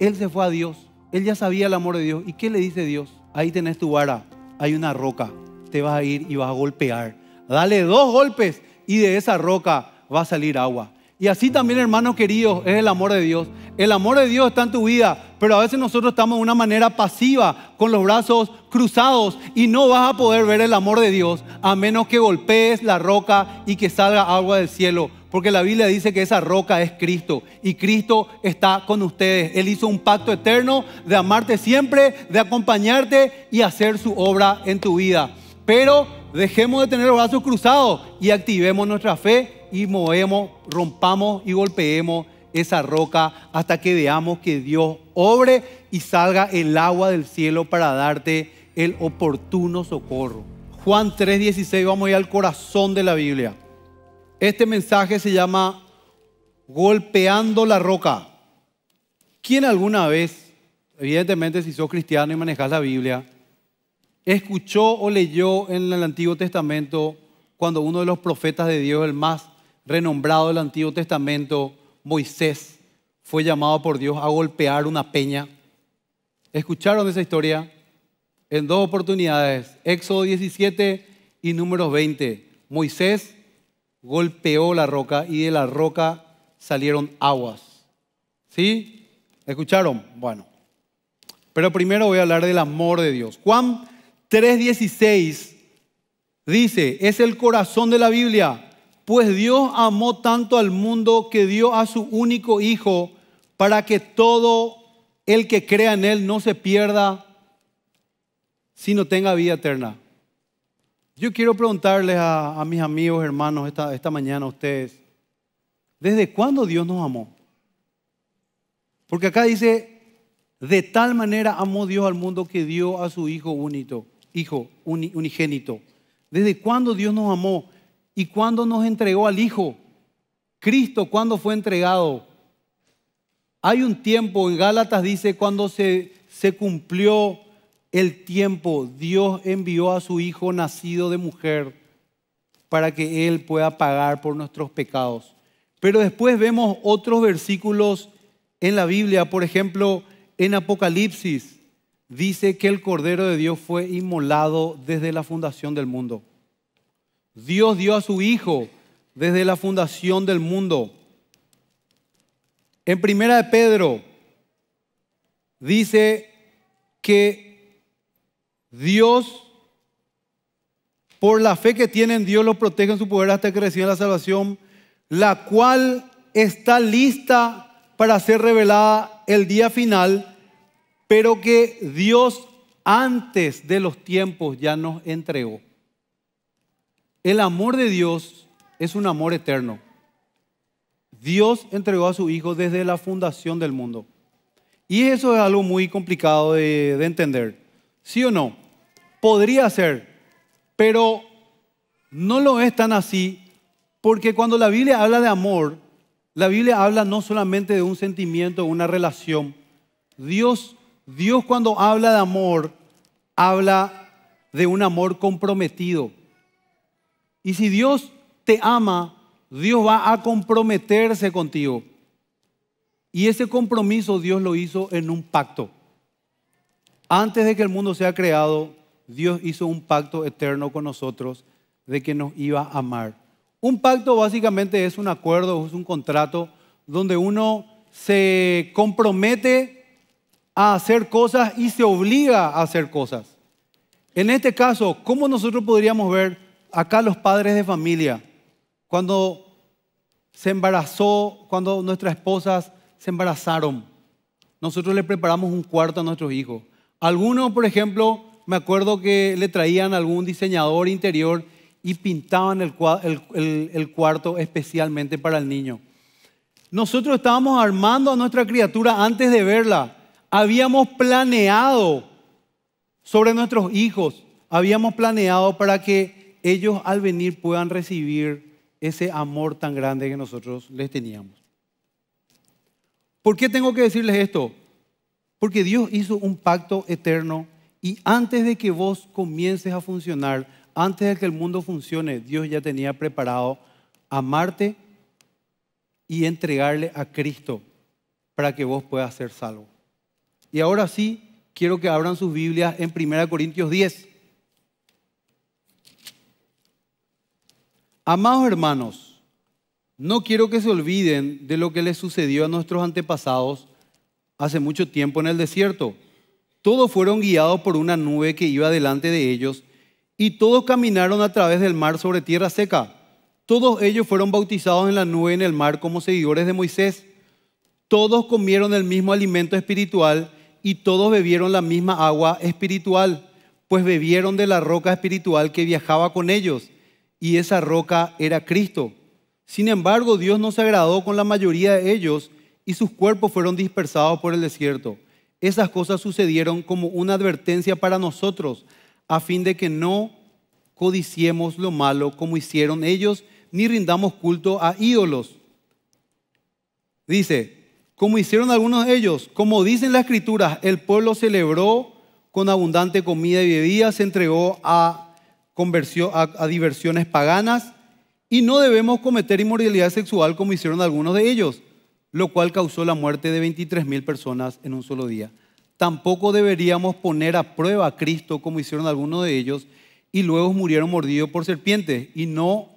Él se fue a Dios. Él ya sabía el amor de Dios. ¿Y qué le dice Dios? Ahí tenés tu vara. Hay una roca. Te vas a ir y vas a golpear. Dale dos golpes y de esa roca va a salir agua. Y así también, hermanos queridos, es el amor de Dios. El amor de Dios está en tu vida, pero a veces nosotros estamos de una manera pasiva, con los brazos cruzados, y no vas a poder ver el amor de Dios a menos que golpees la roca y que salga agua del cielo. Porque la Biblia dice que esa roca es Cristo y Cristo está con ustedes. Él hizo un pacto eterno de amarte siempre, de acompañarte y hacer su obra en tu vida. Pero dejemos de tener los brazos cruzados y activemos nuestra fe y movemos, rompamos y golpeemos esa roca hasta que veamos que Dios obre y salga el agua del cielo para darte el oportuno socorro. Juan 3:16, vamos a ir al corazón de la Biblia. Este mensaje se llama Golpeando la Roca. ¿Quién alguna vez, evidentemente si sos cristiano y manejas la Biblia, escuchó o leyó en el Antiguo Testamento cuando uno de los profetas de Dios, el más renombrado del Antiguo Testamento, Moisés, fue llamado por Dios a golpear una peña? ¿Escucharon esa historia? En dos oportunidades, Éxodo 17 y números 20. Moisés golpeó la roca y de la roca salieron aguas. ¿Sí? ¿Escucharon? Bueno. Pero primero voy a hablar del amor de Dios. Juan 3:16 dice, es el corazón de la Biblia, pues Dios amó tanto al mundo que dio a su único Hijo para que todo el que crea en Él no se pierda, sino tenga vida eterna. Yo quiero preguntarles a, mis amigos, hermanos, esta, esta mañana a ustedes, ¿desde cuándo Dios nos amó? Porque acá dice, de tal manera amó Dios al mundo que dio a su Hijo único, Hijo unigénito. ¿Desde cuándo Dios nos amó? ¿Y cuándo nos entregó al Hijo? Cristo, ¿cuándo fue entregado? Hay un tiempo, en Gálatas dice, cuando se, se cumplió el tiempo, Dios envió a su Hijo nacido de mujer para que Él pueda pagar por nuestros pecados. Pero después vemos otros versículos en la Biblia, por ejemplo, en Apocalipsis, dice que el Cordero de Dios fue inmolado desde la fundación del mundo. Dios dio a su Hijo desde la fundación del mundo. En Primera de Pedro dice que Dios, por la fe que tienen, Dios los protege en su poder hasta que reciban la salvación, la cual está lista para ser revelada el día final, pero que Dios antes de los tiempos ya nos entregó. El amor de Dios es un amor eterno. Dios entregó a su Hijo desde la fundación del mundo. Y eso es algo muy complicado de entender. ¿Sí o no? Podría ser, pero no lo es tan así, porque cuando la Biblia habla de amor, la Biblia habla no solamente de un sentimiento, de una relación. Dios, Dios cuando habla de amor, habla de un amor comprometido. Y si Dios te ama, Dios va a comprometerse contigo. Y ese compromiso Dios lo hizo en un pacto. Antes de que el mundo sea creado, Dios hizo un pacto eterno con nosotros de que nos iba a amar. Un pacto básicamente es un acuerdo, es un contrato donde uno se compromete a hacer cosas y se obliga a hacer cosas. En este caso, ¿cómo nosotros podríamos ver acá los padres de familia? Cuando se embarazó, cuando nuestras esposas se embarazaron, nosotros le preparamos un cuarto a nuestros hijos. Algunos, por ejemplo, me acuerdo que le traían algún diseñador interior y pintaban el, el, cuarto especialmente para el niño. Nosotros estábamos armando a nuestra criatura antes de verla. Habíamos planeado sobre nuestros hijos. Habíamos planeado para que ellos al venir puedan recibir ese amor tan grande que nosotros les teníamos. ¿Por qué tengo que decirles esto? Porque Dios hizo un pacto eterno y antes de que vos comiences a funcionar, antes de que el mundo funcione, Dios ya tenía preparado amarte y entregarle a Cristo para que vos puedas ser salvo. Y ahora sí, quiero que abran sus Biblias en 1 Corintios 10. Amados hermanos, no quiero que se olviden de lo que les sucedió a nuestros antepasados hace mucho tiempo en el desierto. Todos fueron guiados por una nube que iba delante de ellos y todos caminaron a través del mar sobre tierra seca. Todos ellos fueron bautizados en la nube en el mar como seguidores de Moisés. Todos comieron el mismo alimento espiritual y todos bebieron la misma agua espiritual, pues bebieron de la roca espiritual que viajaba con ellos, y esa roca era Cristo. Sin embargo, Dios no se agradó con la mayoría de ellos, y sus cuerpos fueron dispersados por el desierto. Esas cosas sucedieron como una advertencia para nosotros, a fin de que no codiciemos lo malo como hicieron ellos, ni rindamos culto a ídolos. Dice, como hicieron algunos de ellos, como dicen las escrituras, el pueblo celebró con abundante comida y bebida, se entregó a, a diversiones paganas y no debemos cometer inmoralidad sexual como hicieron algunos de ellos lo cual causó la muerte de 23.000 personas en un solo día. Tampoco deberíamos poner a prueba a Cristo como hicieron algunos de ellos y luego murieron mordidos por serpientes y no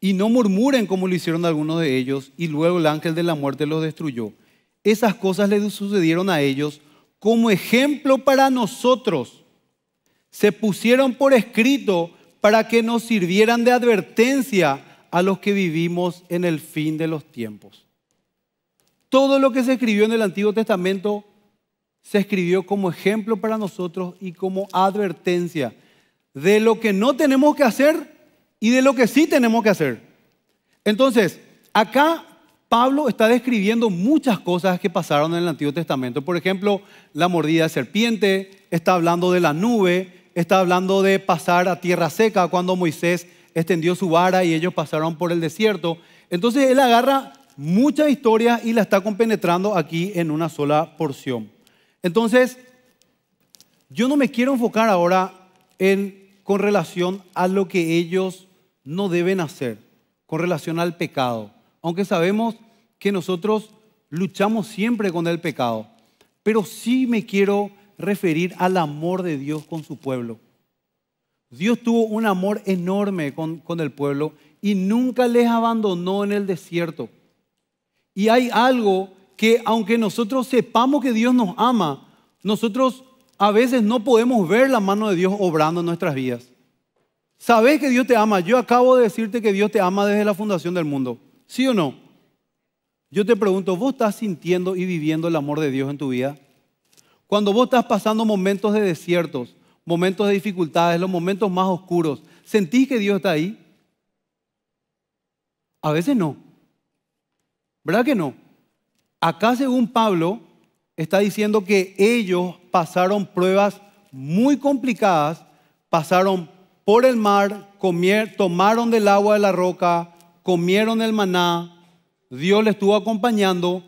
y no murmuren como lo hicieron algunos de ellos y luego el ángel de la muerte los destruyó. Esas cosas le sucedieron a ellos como ejemplo para nosotros. Se pusieron por escrito para que nos sirvieran de advertencia a los que vivimos en el fin de los tiempos. Todo lo que se escribió en el Antiguo Testamento se escribió como ejemplo para nosotros y como advertencia de lo que no tenemos que hacer y de lo que sí tenemos que hacer. Entonces, acá Pablo está describiendo muchas cosas que pasaron en el Antiguo Testamento. Por ejemplo, la mordida de serpiente, está hablando de la nube, está hablando de pasar a tierra seca cuando Moisés extendió su vara y ellos pasaron por el desierto. Entonces él agarra Mucha historia y la está compenetrando aquí en una sola porción. Entonces, yo no me quiero enfocar ahora en, con relación a lo que ellos no deben hacer, con relación al pecado, aunque sabemos que nosotros luchamos siempre con el pecado, pero sí me quiero referir al amor de Dios con su pueblo. Dios tuvo un amor enorme con el pueblo y nunca les abandonó en el desierto. Y hay algo que aunque nosotros sepamos que Dios nos ama, nosotros a veces no podemos ver la mano de Dios obrando en nuestras vidas. Sabes que Dios te ama. Yo acabo de decirte que Dios te ama desde la fundación del mundo. ¿Sí o no? Yo te pregunto, ¿vos estás sintiendo y viviendo el amor de Dios en tu vida? Cuando vos estás pasando momentos de desiertos, momentos de dificultades, los momentos más oscuros, ¿sentís que Dios está ahí? A veces no. ¿Verdad que no? Acá según Pablo está diciendo que ellos pasaron pruebas muy complicadas, pasaron por el mar, tomaron del agua de la roca, comieron el maná, Dios les estuvo acompañando,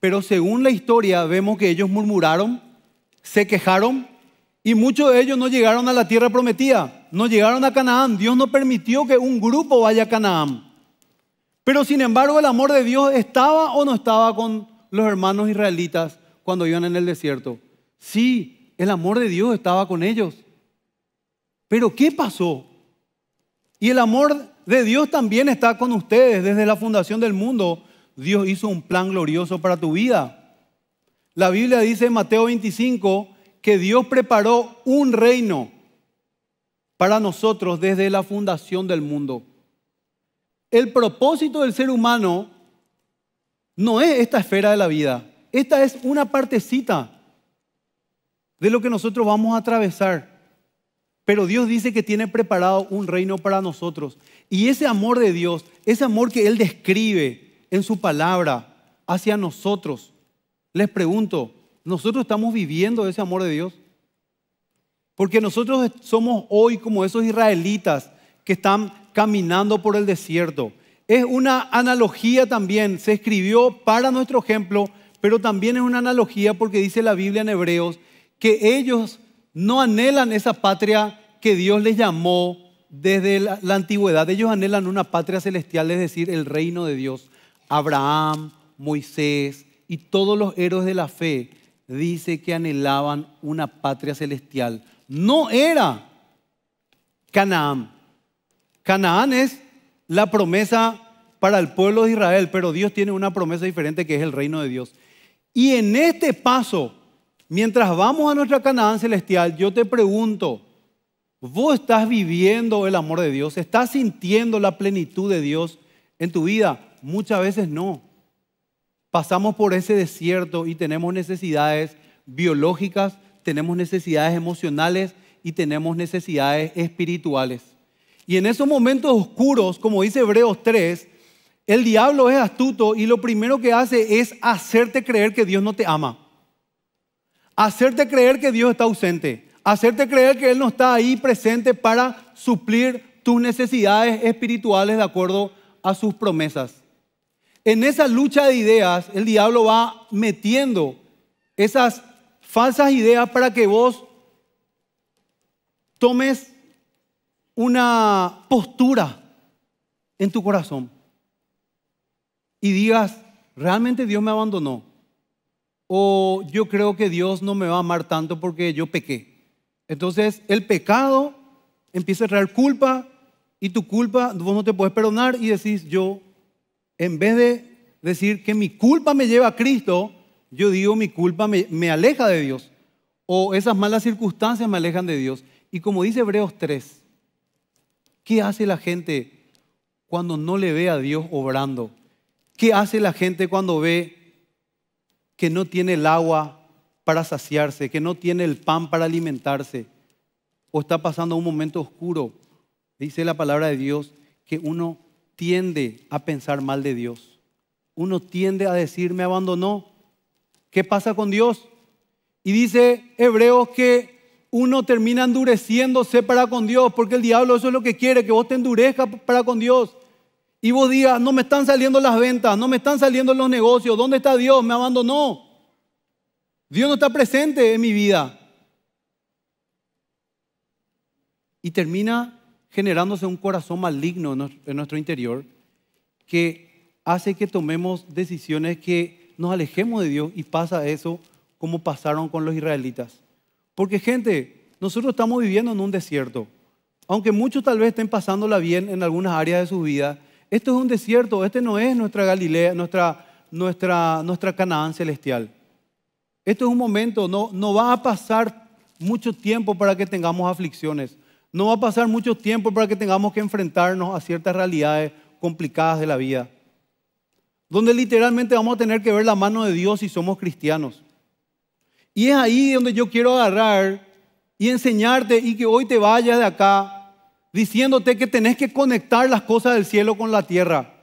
pero según la historia vemos que ellos murmuraron, se quejaron y muchos de ellos no llegaron a la tierra prometida, no llegaron a Canaán. Dios no permitió que un grupo vaya a Canaán. Pero sin embargo el amor de Dios estaba o no estaba con los hermanos israelitas cuando iban en el desierto. Sí, el amor de Dios estaba con ellos. Pero ¿qué pasó? Y el amor de Dios también está con ustedes desde la fundación del mundo. Dios hizo un plan glorioso para tu vida. La Biblia dice en Mateo 25 que Dios preparó un reino para nosotros desde la fundación del mundo el propósito del ser humano no es esta esfera de la vida. Esta es una partecita de lo que nosotros vamos a atravesar. Pero Dios dice que tiene preparado un reino para nosotros. Y ese amor de Dios, ese amor que Él describe en su palabra hacia nosotros, les pregunto, ¿nosotros estamos viviendo ese amor de Dios? Porque nosotros somos hoy como esos israelitas que están caminando por el desierto. Es una analogía también, se escribió para nuestro ejemplo, pero también es una analogía porque dice la Biblia en Hebreos que ellos no anhelan esa patria que Dios les llamó desde la, antigüedad. Ellos anhelan una patria celestial, es decir, el reino de Dios. Abraham, Moisés y todos los héroes de la fe dice que anhelaban una patria celestial. No era Canaán, Canaán es la promesa para el pueblo de Israel, pero Dios tiene una promesa diferente que es el reino de Dios. Y en este paso, mientras vamos a nuestra Canaán celestial, yo te pregunto, ¿vos estás viviendo el amor de Dios? ¿Estás sintiendo la plenitud de Dios en tu vida? Muchas veces no. Pasamos por ese desierto y tenemos necesidades biológicas, tenemos necesidades emocionales y tenemos necesidades espirituales. Y en esos momentos oscuros, como dice Hebreos 3, el diablo es astuto y lo primero que hace es hacerte creer que Dios no te ama. Hacerte creer que Dios está ausente. Hacerte creer que Él no está ahí presente para suplir tus necesidades espirituales de acuerdo a sus promesas. En esa lucha de ideas, el diablo va metiendo esas falsas ideas para que vos tomes una postura en tu corazón y digas, realmente Dios me abandonó. O yo creo que Dios no me va a amar tanto porque yo pequé. Entonces el pecado empieza a traer culpa y tu culpa vos no te puedes perdonar y decís yo, en vez de decir que mi culpa me lleva a Cristo, yo digo mi culpa me, me aleja de Dios. O esas malas circunstancias me alejan de Dios. Y como dice Hebreos 3, ¿Qué hace la gente cuando no le ve a Dios obrando? ¿Qué hace la gente cuando ve que no tiene el agua para saciarse, que no tiene el pan para alimentarse o está pasando un momento oscuro? Dice la palabra de Dios que uno tiende a pensar mal de Dios. Uno tiende a decir, me abandonó. ¿Qué pasa con Dios? Y dice Hebreos que uno termina endureciéndose para con Dios, porque el diablo eso es lo que quiere, que vos te endurezcas para con Dios. Y vos digas, no me están saliendo las ventas, no me están saliendo los negocios, ¿dónde está Dios? Me abandonó. Dios no está presente en mi vida. Y termina generándose un corazón maligno en nuestro interior que hace que tomemos decisiones que nos alejemos de Dios y pasa eso como pasaron con los israelitas. Porque gente, nosotros estamos viviendo en un desierto. Aunque muchos tal vez estén pasándola bien en algunas áreas de su vida, esto es un desierto, este no es nuestra Galilea, nuestra, nuestra, nuestra Canaán celestial. Esto es un momento, no, no va a pasar mucho tiempo para que tengamos aflicciones, no va a pasar mucho tiempo para que tengamos que enfrentarnos a ciertas realidades complicadas de la vida, donde literalmente vamos a tener que ver la mano de Dios si somos cristianos. Y es ahí donde yo quiero agarrar y enseñarte y que hoy te vayas de acá diciéndote que tenés que conectar las cosas del cielo con la tierra.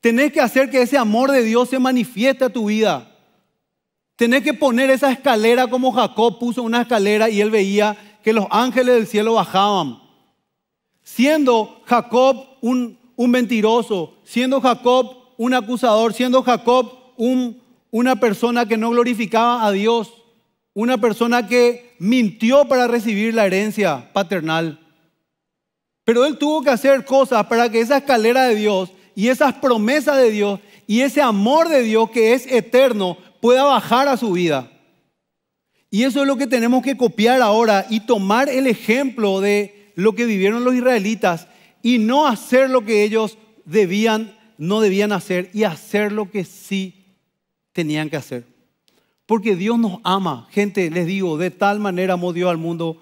Tenés que hacer que ese amor de Dios se manifieste a tu vida. Tenés que poner esa escalera como Jacob puso una escalera y él veía que los ángeles del cielo bajaban. Siendo Jacob un, mentiroso, siendo Jacob un acusador, siendo Jacob una persona que no glorificaba a Dios una persona que mintió para recibir la herencia paternal. Pero él tuvo que hacer cosas para que esa escalera de Dios y esas promesas de Dios y ese amor de Dios que es eterno pueda bajar a su vida. Y eso es lo que tenemos que copiar ahora y tomar el ejemplo de lo que vivieron los israelitas y no hacer lo que ellos debían, no debían hacer y hacer lo que sí tenían que hacer. Porque Dios nos ama. Gente, les digo, de tal manera amó Dios al mundo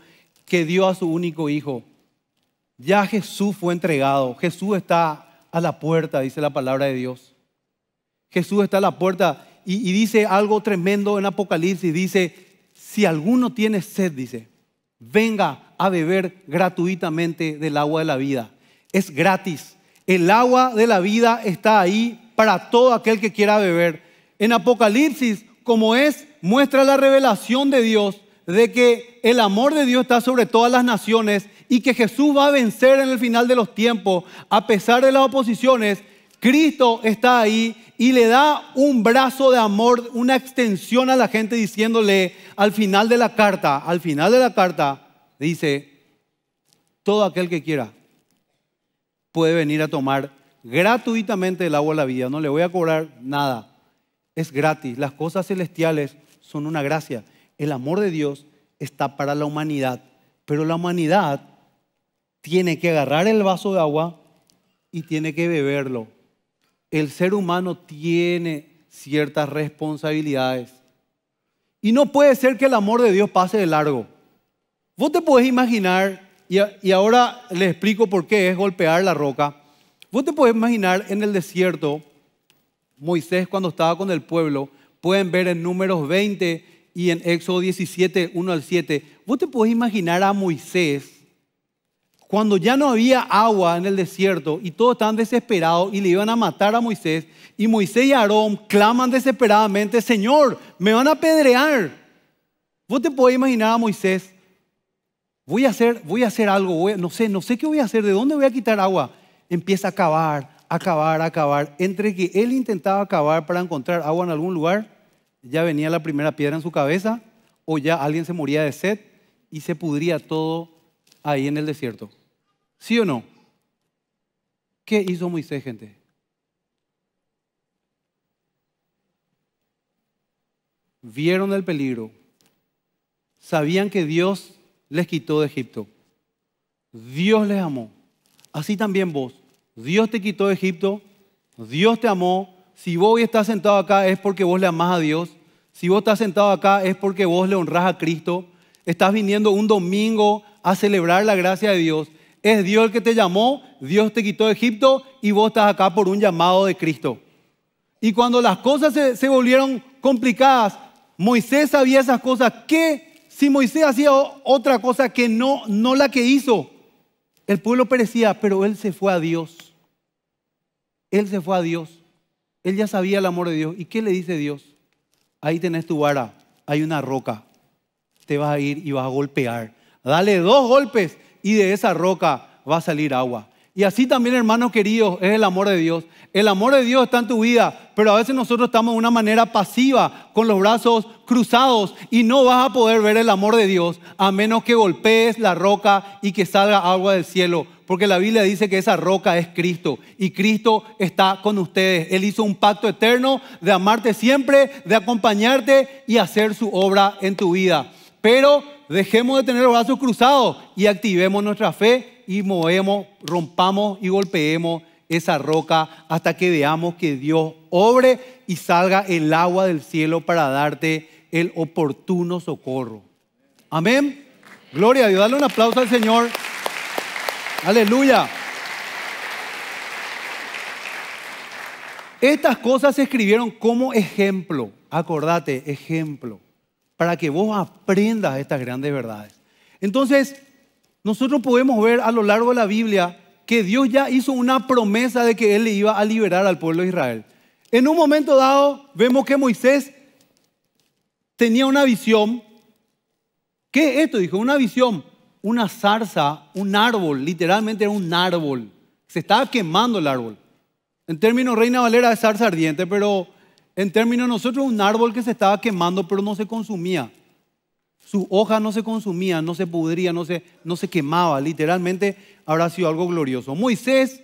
que dio a su único hijo. Ya Jesús fue entregado. Jesús está a la puerta, dice la palabra de Dios. Jesús está a la puerta y, dice algo tremendo en Apocalipsis. Dice, si alguno tiene sed, dice, venga a beber gratuitamente del agua de la vida. Es gratis. El agua de la vida está ahí para todo aquel que quiera beber. En Apocalipsis como es, muestra la revelación de Dios de que el amor de Dios está sobre todas las naciones y que Jesús va a vencer en el final de los tiempos, a pesar de las oposiciones, Cristo está ahí y le da un brazo de amor, una extensión a la gente diciéndole al final de la carta, al final de la carta, dice, todo aquel que quiera puede venir a tomar gratuitamente el agua de la vida, no le voy a cobrar nada es gratis. Las cosas celestiales son una gracia. El amor de Dios está para la humanidad. Pero la humanidad tiene que agarrar el vaso de agua y tiene que beberlo. El ser humano tiene ciertas responsabilidades. Y no puede ser que el amor de Dios pase de largo. Vos te podés imaginar, y, ahora le explico por qué es golpear la roca. Vos te podés imaginar en el desierto Moisés cuando estaba con el pueblo, pueden ver en números 20 y en Éxodo 17, 1 al 7. Vos te podés imaginar a Moisés cuando ya no había agua en el desierto y todos estaban desesperados y le iban a matar a Moisés, y Moisés y Aarón claman desesperadamente, Señor, me van a apedrear. Vos te podés imaginar a Moisés, voy a hacer, voy a hacer algo, no sé, no sé qué voy a hacer, ¿de dónde voy a quitar agua? Empieza a cavar, acabar, acabar. Entre que él intentaba acabar para encontrar agua en algún lugar, ya venía la primera piedra en su cabeza o ya alguien se moría de sed y se pudría todo ahí en el desierto. ¿Sí o no? ¿Qué hizo Moisés, gente? Vieron el peligro. Sabían que Dios les quitó de Egipto. Dios les amó. Así también vos. Dios te quitó de Egipto, Dios te amó. Si vos hoy estás sentado acá es porque vos le amás a Dios. Si vos estás sentado acá es porque vos le honrás a Cristo. Estás viniendo un domingo a celebrar la gracia de Dios. Es Dios el que te llamó, Dios te quitó de Egipto y vos estás acá por un llamado de Cristo. Y cuando las cosas se, volvieron complicadas, Moisés sabía esas cosas. ¿Qué si Moisés hacía otra cosa que no, no la que hizo? El pueblo perecía, pero él se fue a Dios. Él se fue a Dios. Él ya sabía el amor de Dios. ¿Y qué le dice Dios? Ahí tenés tu vara, hay una roca. Te vas a ir y vas a golpear. Dale dos golpes y de esa roca va a salir agua. Y así también, hermanos queridos, es el amor de Dios. El amor de Dios está en tu vida. Pero a veces nosotros estamos de una manera pasiva, con los brazos cruzados, y no vas a poder ver el amor de Dios a menos que golpees la roca y que salga agua del cielo. Porque la Biblia dice que esa roca es Cristo y Cristo está con ustedes. Él hizo un pacto eterno de amarte siempre, de acompañarte y hacer su obra en tu vida. Pero dejemos de tener los brazos cruzados y activemos nuestra fe y movemos, rompamos y golpeemos esa roca hasta que veamos que Dios obre y salga el agua del cielo para darte el oportuno socorro. Amén. Gloria a Dios. Dale un aplauso al Señor. Aleluya. Estas cosas se escribieron como ejemplo. Acordate, ejemplo. Para que vos aprendas estas grandes verdades. Entonces, nosotros podemos ver a lo largo de la Biblia que Dios ya hizo una promesa de que Él le iba a liberar al pueblo de Israel. En un momento dado vemos que Moisés tenía una visión. ¿Qué es esto? Dijo, una visión, una zarza, un árbol, literalmente era un árbol. Se estaba quemando el árbol. En términos Reina Valera es zarza ardiente, pero en términos nosotros un árbol que se estaba quemando pero no se consumía. Sus hoja no se consumía, no se pudría, no se, no se quemaba. Literalmente habrá sido algo glorioso. Moisés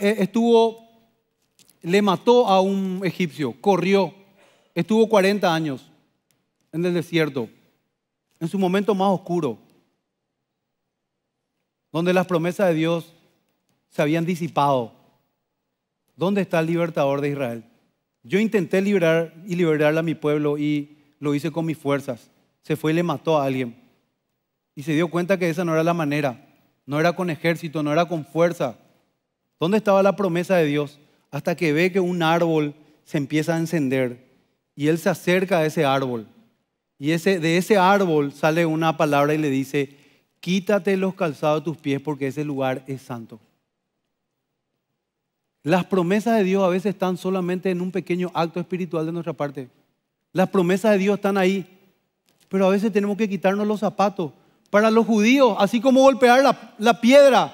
eh, estuvo, le mató a un egipcio, corrió. Estuvo 40 años en el desierto, en su momento más oscuro, donde las promesas de Dios se habían disipado. ¿Dónde está el libertador de Israel? Yo intenté liberar y liberar a mi pueblo y lo hice con mis fuerzas se fue y le mató a alguien. Y se dio cuenta que esa no era la manera, no era con ejército, no era con fuerza. ¿Dónde estaba la promesa de Dios? Hasta que ve que un árbol se empieza a encender y él se acerca a ese árbol. Y ese, de ese árbol sale una palabra y le dice, quítate los calzados de tus pies porque ese lugar es santo. Las promesas de Dios a veces están solamente en un pequeño acto espiritual de nuestra parte. Las promesas de Dios están ahí. Pero a veces tenemos que quitarnos los zapatos. Para los judíos, así como golpear la, piedra,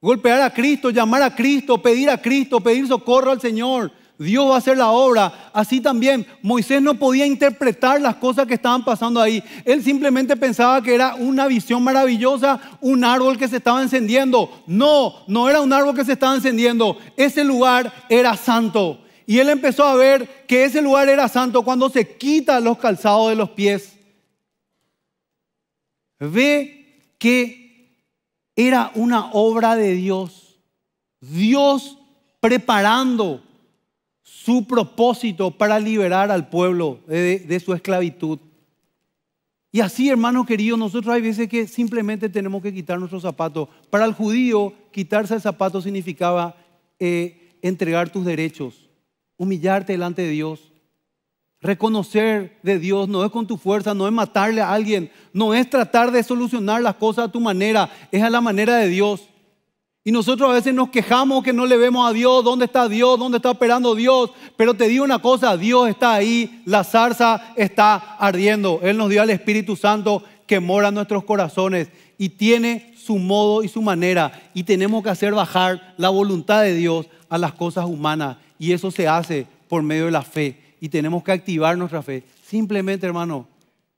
golpear a Cristo, llamar a Cristo, pedir a Cristo, pedir socorro al Señor. Dios va a hacer la obra. Así también Moisés no podía interpretar las cosas que estaban pasando ahí. Él simplemente pensaba que era una visión maravillosa, un árbol que se estaba encendiendo. No, no era un árbol que se estaba encendiendo. Ese lugar era santo. Y él empezó a ver que ese lugar era santo cuando se quita los calzados de los pies ve que era una obra de Dios. Dios preparando su propósito para liberar al pueblo de, su esclavitud. Y así, hermanos queridos, nosotros hay veces que simplemente tenemos que quitar nuestros zapatos. Para el judío, quitarse el zapato significaba eh, entregar tus derechos, humillarte delante de Dios. Reconocer de Dios no es con tu fuerza, no es matarle a alguien, no es tratar de solucionar las cosas a tu manera, es a la manera de Dios. Y nosotros a veces nos quejamos que no le vemos a Dios, ¿dónde está Dios? ¿Dónde está operando Dios? Pero te digo una cosa, Dios está ahí, la zarza está ardiendo. Él nos dio al Espíritu Santo que mora en nuestros corazones y tiene su modo y su manera. Y tenemos que hacer bajar la voluntad de Dios a las cosas humanas. Y eso se hace por medio de la fe y tenemos que activar nuestra fe. Simplemente, hermano,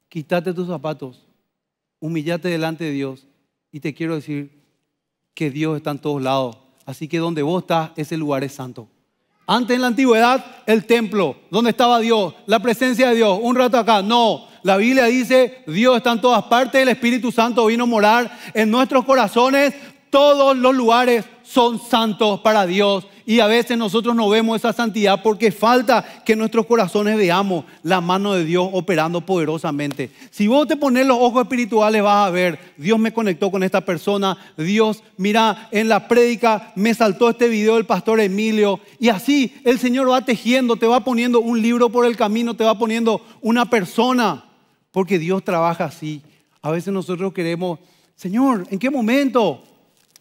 quítate tus zapatos, humillate delante de Dios y te quiero decir que Dios está en todos lados. Así que donde vos estás, ese lugar es santo. Antes en la antigüedad, el templo, donde estaba Dios, la presencia de Dios, un rato acá, no. La Biblia dice, Dios está en todas partes, el Espíritu Santo vino a morar en nuestros corazones, todos los lugares son santos para Dios y a veces nosotros no vemos esa santidad porque falta que nuestros corazones veamos la mano de Dios operando poderosamente. Si vos te pones los ojos espirituales vas a ver, Dios me conectó con esta persona, Dios, mira, en la prédica me saltó este video del pastor Emilio. Y así el Señor va tejiendo, te va poniendo un libro por el camino, te va poniendo una persona. Porque Dios trabaja así. A veces nosotros queremos, Señor, ¿en qué momento?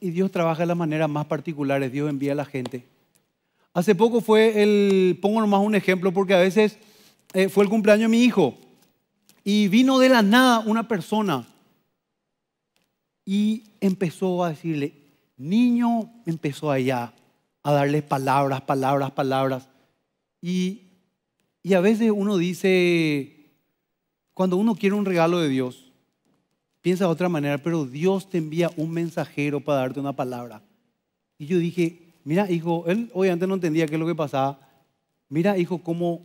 Y Dios trabaja de las maneras más particulares. Dios envía a la gente. Hace poco fue el, pongo nomás un ejemplo porque a veces eh, fue el cumpleaños de mi hijo y vino de la nada una persona y empezó a decirle, niño, empezó allá a darle palabras, palabras, palabras. Y, y a veces uno dice, cuando uno quiere un regalo de Dios, piensa de otra manera, pero Dios te envía un mensajero para darte una palabra. Y yo dije, mira hijo, él obviamente no entendía qué es lo que pasaba, mira hijo, cómo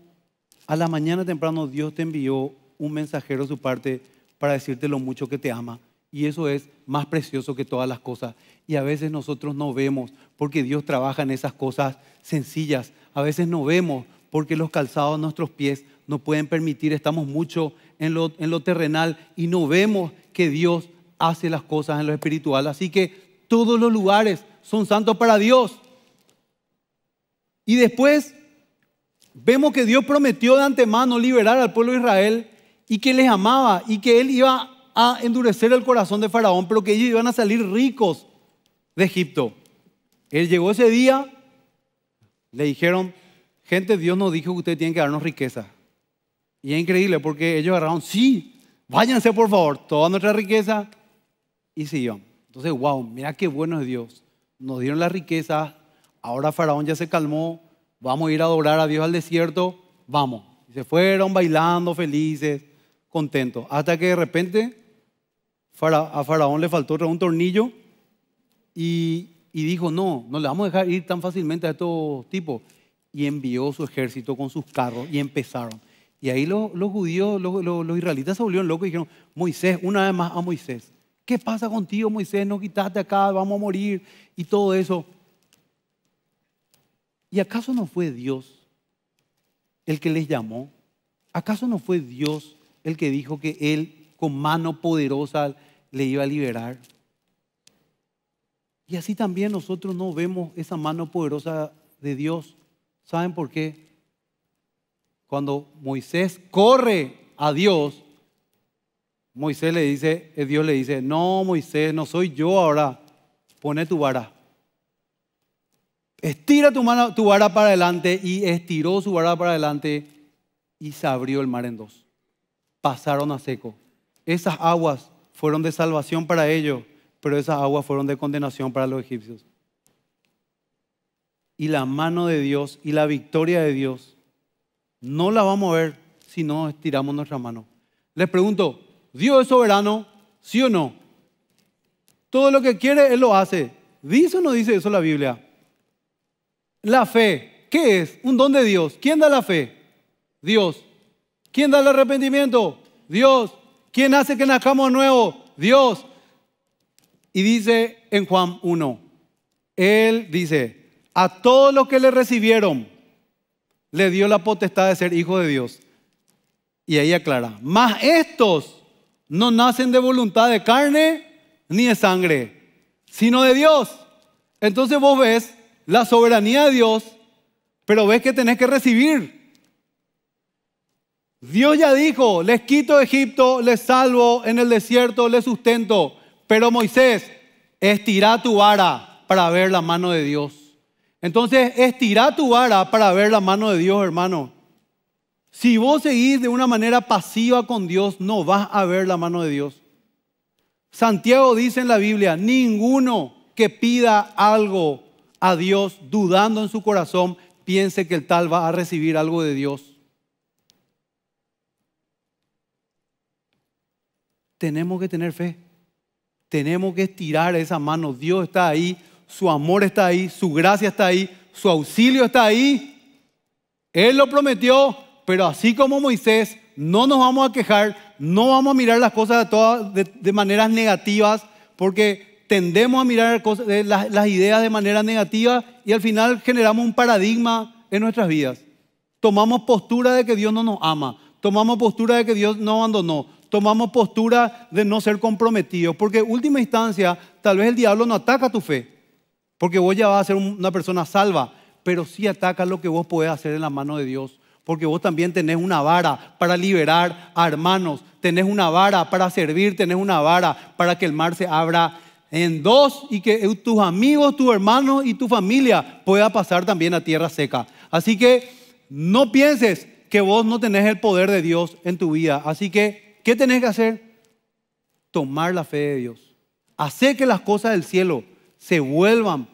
a la mañana temprano Dios te envió un mensajero a su parte para decirte lo mucho que te ama. Y eso es más precioso que todas las cosas. Y a veces nosotros no vemos porque Dios trabaja en esas cosas sencillas. A veces no vemos porque los calzados de nuestros pies no pueden permitir, estamos mucho en en lo terrenal y no vemos que Dios hace las cosas en lo espiritual. Así que todos los lugares son santos para Dios. Y después vemos que Dios prometió de antemano liberar al pueblo de Israel y que les amaba y que él iba a endurecer el corazón de Faraón, pero que ellos iban a salir ricos de Egipto. Él llegó ese día, le dijeron, gente, Dios nos dijo que ustedes tienen que darnos riqueza. Y es increíble porque ellos agarraron, sí, váyanse por favor, toda nuestra riqueza, y siguieron. Entonces, wow, mira qué bueno es Dios. Nos dieron la riqueza, ahora Faraón ya se calmó, vamos a ir a adorar a Dios al desierto, vamos. Y se fueron bailando felices, contentos, hasta que de repente a Faraón le faltó un tornillo y, dijo, no, no le vamos a dejar ir tan fácilmente a estos tipos. Y envió su ejército con sus carros y empezaron. Y ahí los, judíos, los, los, israelitas se volvieron locos y dijeron, Moisés, una vez más a Moisés, ¿qué pasa contigo Moisés? No quitaste acá, vamos a morir y todo eso. ¿Y acaso no fue Dios el que les llamó? ¿Acaso no fue Dios el que dijo que Él con mano poderosa le iba a liberar? Y así también nosotros no vemos esa mano poderosa de Dios. ¿Saben por qué? Cuando Moisés corre a Dios, Moisés le dice, eh, Dios le dice, no Moisés, no soy yo ahora, pone tu vara. Estira tu, vara para adelante y estiró su vara para adelante y se abrió el mar en dos. Pasaron a seco. Esas aguas fueron de salvación para ellos, pero esas aguas fueron de condenación para los egipcios. Y la mano de Dios y la victoria de Dios no la vamos a ver si no estiramos nuestra mano. Les pregunto, ¿Dios es soberano? ¿Sí o no? Todo lo que quiere, Él lo hace. ¿Dice o no dice eso la Biblia? La fe, ¿qué es? Un don de Dios. ¿Quién da la fe? Dios. ¿Quién da el arrepentimiento? Dios. ¿Quién hace que nacamos nuevo? Dios. Y dice en Juan 1, Él dice, a todos los que le recibieron, le dio la potestad de ser hijo de Dios. Y ahí aclara, más estos no nacen de voluntad de carne ni de sangre, sino de Dios. Entonces vos ves la soberanía de Dios, pero ves que tenés que recibir. Dios ya dijo, les quito Egipto, les salvo en el desierto, les sustento. Pero Moisés, estira tu vara para ver la mano de Dios. Entonces, estira tu vara para ver la mano de Dios, hermano. Si vos seguís de una manera pasiva con Dios, no vas a ver la mano de Dios. Santiago dice en la Biblia, ninguno que pida algo a Dios dudando en su corazón, piense que el tal va a recibir algo de Dios. Tenemos que tener fe. Tenemos que estirar esa mano. Dios está ahí, su amor está ahí, su gracia está ahí, su auxilio está ahí. Él lo prometió, pero así como Moisés, no nos vamos a quejar, no vamos a mirar las cosas de, todas, maneras negativas, porque tendemos a mirar eh, las, ideas de manera negativa y al final generamos un paradigma en nuestras vidas. Tomamos postura de que Dios no nos ama, tomamos postura de que Dios no abandonó, tomamos postura de no ser comprometidos, porque en última instancia tal vez el diablo no ataca tu fe, porque vos ya vas a ser una persona salva, pero sí ataca lo que vos podés hacer en la mano de Dios, porque vos también tenés una vara para liberar a hermanos, tenés una vara para servir, tenés una vara para que el mar se abra en dos y que tus amigos, tus hermanos y tu familia pueda pasar también a tierra seca. Así que no pienses que vos no tenés el poder de Dios en tu vida. Así que, ¿qué tenés que hacer? Tomar la fe de Dios. Hace que las cosas del cielo se vuelvan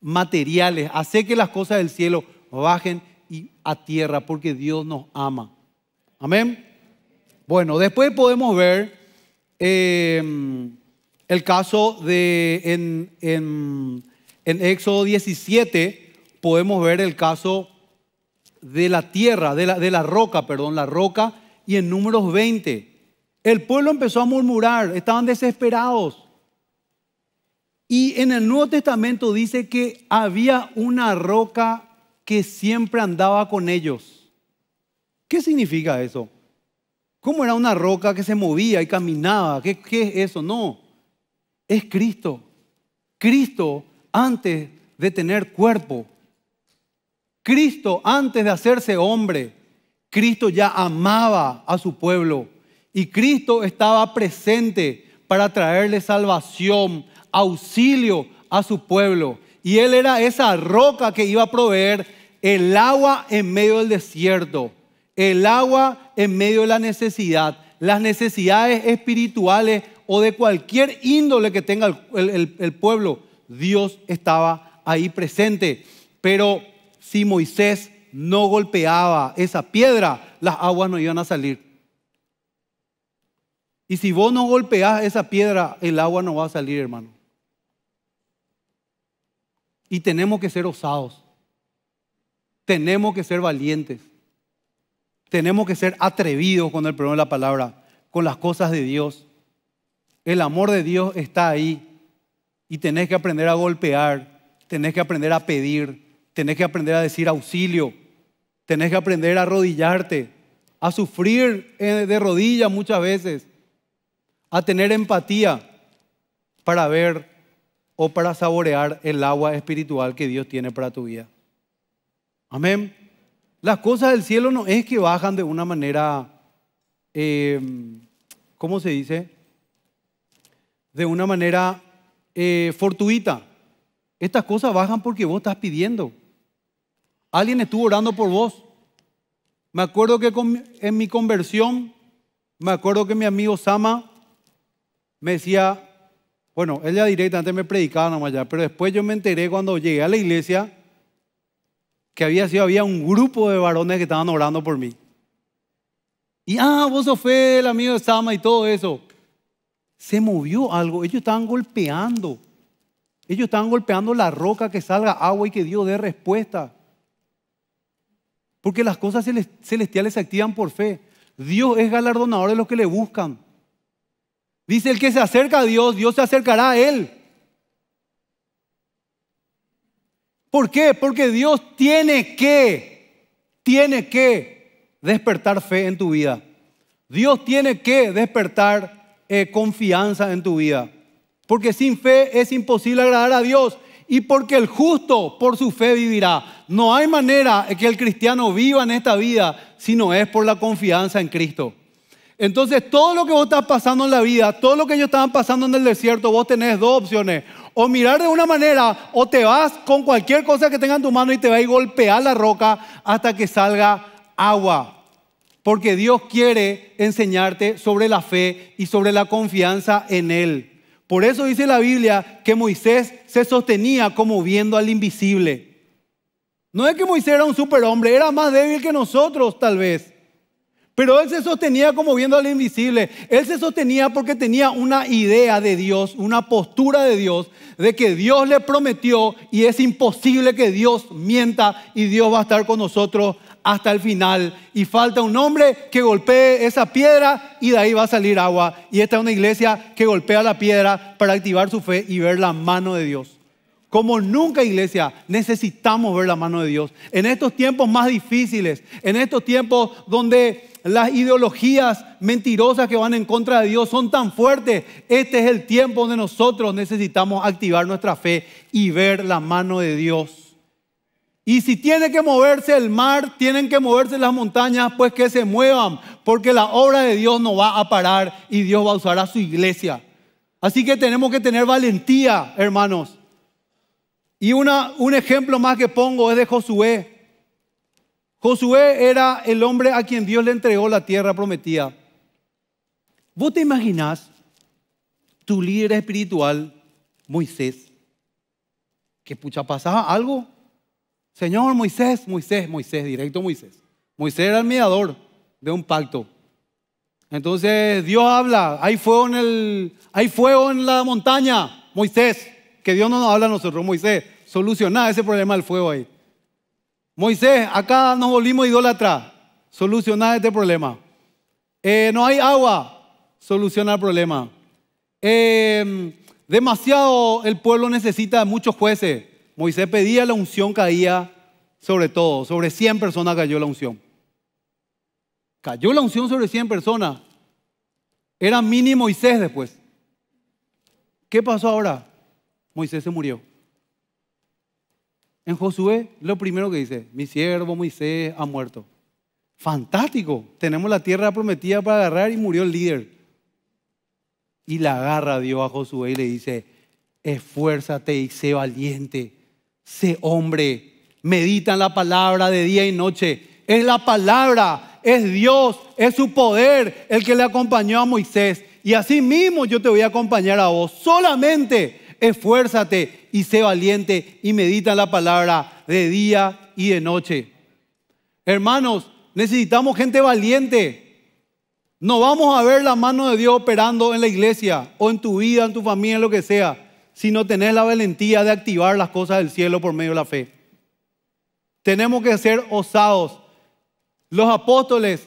materiales. Hace que las cosas del cielo bajen y a tierra porque Dios nos ama. Amén. Bueno, después podemos ver... Eh, el caso de en, Éxodo 17 podemos ver el caso de la tierra, de la, de la roca, perdón, la roca, y en números 20. El pueblo empezó a murmurar, estaban desesperados. Y en el Nuevo Testamento dice que había una roca que siempre andaba con ellos. ¿Qué significa eso? ¿Cómo era una roca que se movía y caminaba? ¿Qué, qué es eso? No es Cristo. Cristo antes de tener cuerpo. Cristo antes de hacerse hombre. Cristo ya amaba a su pueblo y Cristo estaba presente para traerle salvación, auxilio a su pueblo. Y Él era esa roca que iba a proveer el agua en medio del desierto, el agua en medio de la necesidad, las necesidades espirituales o de cualquier índole que tenga el, pueblo, Dios estaba ahí presente. Pero si Moisés no golpeaba esa piedra, las aguas no iban a salir. Y si vos no golpeás esa piedra, el agua no va a salir, hermano. Y tenemos que ser osados. Tenemos que ser valientes. Tenemos que ser atrevidos con el problema de la palabra, con las cosas de Dios. El amor de Dios está ahí y tenés que aprender a golpear, tenés que aprender a pedir, tenés que aprender a decir auxilio, tenés que aprender a arrodillarte, a sufrir eh, de rodillas muchas veces, a tener empatía para ver o para saborear el agua espiritual que Dios tiene para tu vida. Amén. Las cosas del cielo no es que bajan de una manera, eh, ¿cómo se dice? de una manera eh, fortuita. Estas cosas bajan porque vos estás pidiendo. Alguien estuvo orando por vos. Me acuerdo que en mi conversión, me acuerdo que mi amigo Sama me decía, bueno, él ya directamente me predicaba pero después yo me enteré cuando llegué a la iglesia que había sido, había un grupo de varones que estaban orando por mí. Y, ah, vos sos el amigo de Sama y todo eso. Se movió algo. Ellos estaban golpeando. Ellos estaban golpeando la roca que salga agua y que Dios dé respuesta. Porque las cosas celestiales se activan por fe. Dios es galardonador de los que le buscan. Dice el que se acerca a Dios, Dios se acercará a él. ¿Por qué? Porque Dios tiene que, tiene que despertar fe en tu vida. Dios tiene que despertar eh, confianza en tu vida. Porque sin fe es imposible agradar a Dios. Y porque el justo por su fe vivirá. No hay manera que el cristiano viva en esta vida si no es por la confianza en Cristo. Entonces, todo lo que vos estás pasando en la vida, todo lo que ellos estaban pasando en el desierto, vos tenés dos opciones. O mirar de una manera, o te vas con cualquier cosa que tenga en tu mano y te va a golpear la roca hasta que salga agua porque Dios quiere enseñarte sobre la fe y sobre la confianza en Él. Por eso dice la Biblia que Moisés se sostenía como viendo al invisible. No es que Moisés era un superhombre, era más débil que nosotros tal vez. Pero él se sostenía como viendo al invisible. Él se sostenía porque tenía una idea de Dios, una postura de Dios, de que Dios le prometió y es imposible que Dios mienta y Dios va a estar con nosotros hasta el final. Y falta un hombre que golpee esa piedra y de ahí va a salir agua. Y esta es una iglesia que golpea la piedra para activar su fe y ver la mano de Dios. Como nunca, iglesia, necesitamos ver la mano de Dios. En estos tiempos más difíciles, en estos tiempos donde las ideologías mentirosas que van en contra de Dios son tan fuertes, este es el tiempo donde nosotros necesitamos activar nuestra fe y ver la mano de Dios. Y si tiene que moverse el mar, tienen que moverse las montañas, pues que se muevan, porque la obra de Dios no va a parar y Dios va a usar a su iglesia. Así que tenemos que tener valentía, hermanos. Y una, un ejemplo más que pongo es de Josué. Josué era el hombre a quien Dios le entregó la tierra prometida. ¿Vos te imaginás tu líder espiritual, Moisés, que pucha pasaba algo? Señor Moisés, Moisés, Moisés, directo Moisés. Moisés era el mediador de un pacto. Entonces Dios habla, hay fuego en el, hay fuego en la montaña, Moisés, que Dios no nos habla a nosotros, Moisés, soluciona ese problema del fuego ahí. Moisés, acá nos volvimos idólatras, soluciona este problema. Eh, no hay agua, soluciona el problema. Eh, demasiado el pueblo necesita muchos jueces, Moisés pedía la unción, caía sobre todo, sobre 100 personas cayó la unción. Cayó la unción sobre 100 personas. Era mini Moisés después. ¿Qué pasó ahora? Moisés se murió. En Josué, lo primero que dice, mi siervo Moisés ha muerto. Fantástico, tenemos la tierra prometida para agarrar y murió el líder. Y la agarra Dios a Josué y le dice, esfuérzate y sé valiente, sé hombre, medita en la palabra de día y noche. Es la palabra, es Dios, es su poder el que le acompañó a Moisés. Y así mismo yo te voy a acompañar a vos. Solamente esfuérzate y sé valiente y medita en la palabra de día y de noche. Hermanos, necesitamos gente valiente. No vamos a ver la mano de Dios operando en la iglesia o en tu vida, en tu familia, en lo que sea sino tener la valentía de activar las cosas del cielo por medio de la fe. Tenemos que ser osados. Los apóstoles,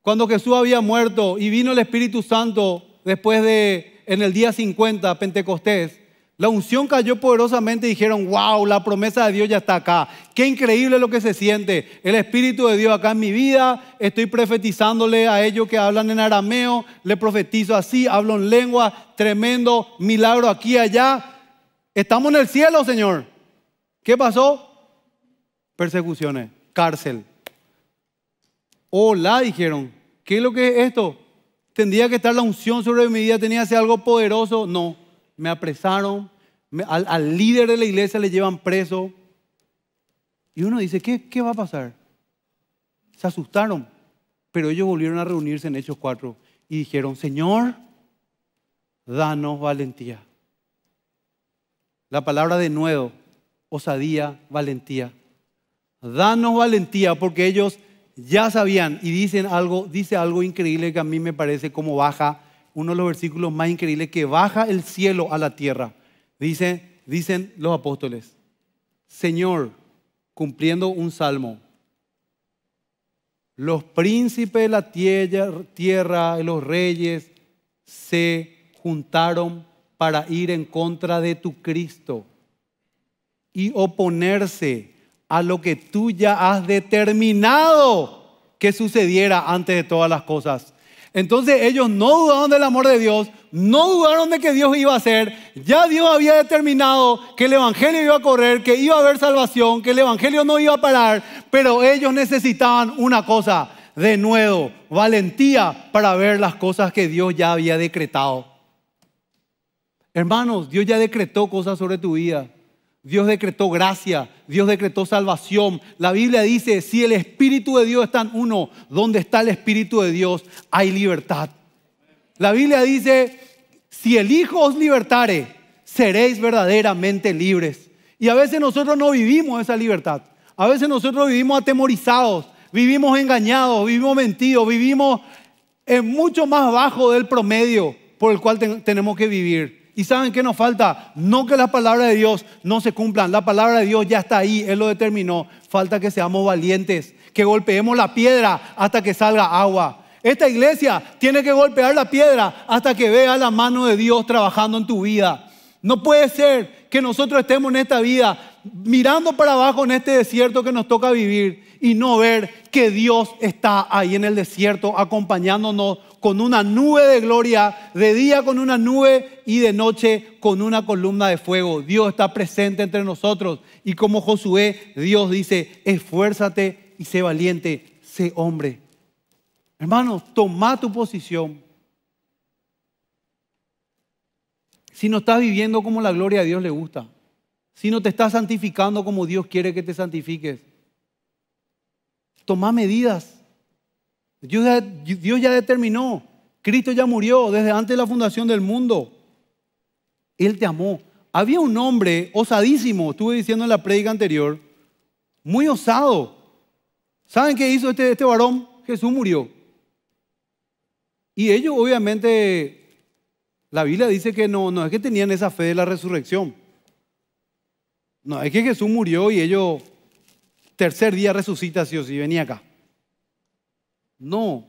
cuando Jesús había muerto y vino el Espíritu Santo después de, en el día 50, Pentecostés, la unción cayó poderosamente y dijeron, wow, la promesa de Dios ya está acá. Qué increíble lo que se siente. El Espíritu de Dios acá en mi vida. Estoy profetizándole a ellos que hablan en arameo. Le profetizo así, hablo en lengua. Tremendo milagro aquí y allá. Estamos en el cielo, Señor. ¿Qué pasó? Persecuciones, cárcel. Hola, dijeron. ¿Qué es lo que es esto? ¿Tendría que estar la unción sobre mi vida? ¿Tenía que ser algo poderoso? No me apresaron, al, líder de la iglesia le llevan preso. Y uno dice, ¿qué, va a pasar? Se asustaron, pero ellos volvieron a reunirse en Hechos 4 y dijeron, Señor, danos valentía. La palabra de nuevo, osadía, valentía. Danos valentía porque ellos ya sabían y dicen algo, dice algo increíble que a mí me parece como baja uno de los versículos más increíbles que baja el cielo a la tierra. Dice, dicen los apóstoles, Señor, cumpliendo un salmo, los príncipes de la tierra, y los reyes, se juntaron para ir en contra de tu Cristo y oponerse a lo que tú ya has determinado que sucediera antes de todas las cosas, entonces ellos no dudaron del amor de Dios, no dudaron de que Dios iba a ser. ya Dios había determinado que el Evangelio iba a correr, que iba a haber salvación, que el Evangelio no iba a parar, pero ellos necesitaban una cosa, de nuevo, valentía para ver las cosas que Dios ya había decretado. Hermanos, Dios ya decretó cosas sobre tu vida. Dios decretó gracia, Dios decretó salvación. La Biblia dice, si el Espíritu de Dios está en uno, donde está el Espíritu de Dios, hay libertad. La Biblia dice, si el Hijo os libertare, seréis verdaderamente libres. Y a veces nosotros no vivimos esa libertad. A veces nosotros vivimos atemorizados, vivimos engañados, vivimos mentidos, vivimos en mucho más bajo del promedio por el cual tenemos que vivir. ¿Y saben qué nos falta? No que las palabras de Dios no se cumplan. La palabra de Dios ya está ahí, Él lo determinó. Falta que seamos valientes, que golpeemos la piedra hasta que salga agua. Esta iglesia tiene que golpear la piedra hasta que vea la mano de Dios trabajando en tu vida. No puede ser que nosotros estemos en esta vida mirando para abajo en este desierto que nos toca vivir y no ver que Dios está ahí en el desierto acompañándonos con una nube de gloria, de día con una nube y de noche con una columna de fuego. Dios está presente entre nosotros y como Josué, Dios dice, esfuérzate y sé valiente, sé hombre. Hermanos, toma tu posición si no estás viviendo como la gloria de Dios le gusta, si no te estás santificando como Dios quiere que te santifiques. Toma medidas. Dios ya, determinó, Cristo ya murió desde antes de la fundación del mundo. Él te amó. Había un hombre osadísimo, estuve diciendo en la prédica anterior, muy osado. ¿Saben qué hizo este, este varón? Jesús murió. Y ellos obviamente la Biblia dice que no, no es que tenían esa fe de la resurrección. No es que Jesús murió y ellos tercer día resucita si o si venía acá. No,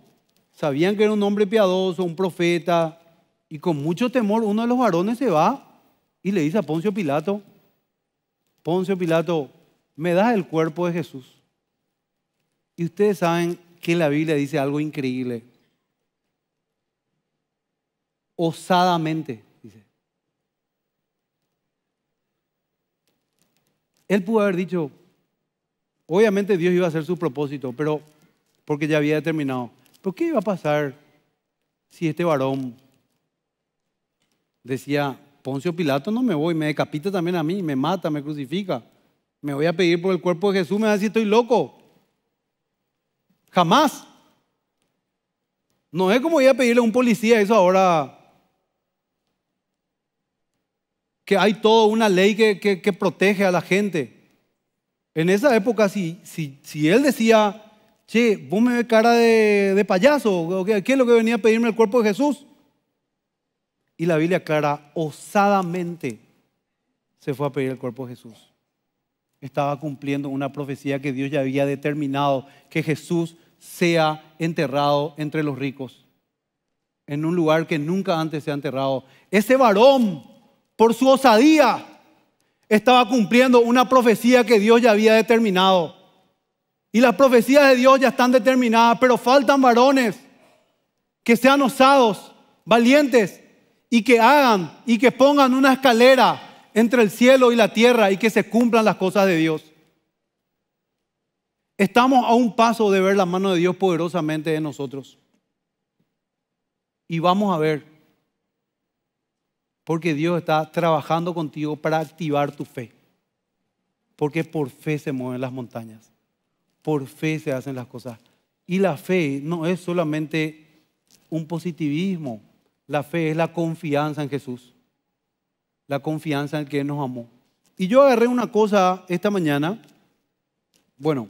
sabían que era un hombre piadoso, un profeta, y con mucho temor uno de los varones se va y le dice a Poncio Pilato, Poncio Pilato, me das el cuerpo de Jesús. Y ustedes saben que la Biblia dice algo increíble osadamente, dice. Él pudo haber dicho, obviamente Dios iba a hacer su propósito, pero porque ya había determinado. ¿Pero qué iba a pasar si este varón decía, Poncio Pilato no me voy, me decapita también a mí, me mata, me crucifica, me voy a pedir por el cuerpo de Jesús, me va a decir, estoy loco? Jamás. No es como ir a pedirle a un policía eso ahora que hay toda una ley que, protege a la gente. En esa época, si, él decía, che, vos me cara de, payaso, ¿qué, es lo que venía a pedirme el cuerpo de Jesús? Y la Biblia aclara, osadamente se fue a pedir el cuerpo de Jesús. Estaba cumpliendo una profecía que Dios ya había determinado, que Jesús sea enterrado entre los ricos, en un lugar que nunca antes se ha enterrado. Ese varón por su osadía, estaba cumpliendo una profecía que Dios ya había determinado. Y las profecías de Dios ya están determinadas, pero faltan varones que sean osados, valientes, y que hagan y que pongan una escalera entre el cielo y la tierra y que se cumplan las cosas de Dios. Estamos a un paso de ver la mano de Dios poderosamente en nosotros. Y vamos a ver porque Dios está trabajando contigo para activar tu fe. Porque por fe se mueven las montañas. Por fe se hacen las cosas. Y la fe no es solamente un positivismo. La fe es la confianza en Jesús. La confianza en que Él nos amó. Y yo agarré una cosa esta mañana. Bueno,